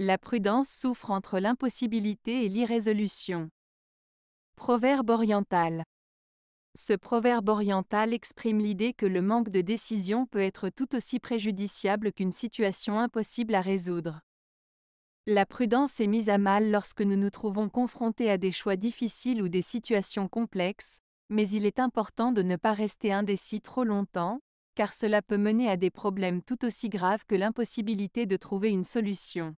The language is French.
La prudence souffre entre l'impossibilité et l'irrésolution. Proverbe oriental. Ce proverbe oriental exprime l'idée que le manque de décision peut être tout aussi préjudiciable qu'une situation impossible à résoudre. La prudence est mise à mal lorsque nous nous trouvons confrontés à des choix difficiles ou des situations complexes, mais il est important de ne pas rester indécis trop longtemps, car cela peut mener à des problèmes tout aussi graves que l'impossibilité de trouver une solution.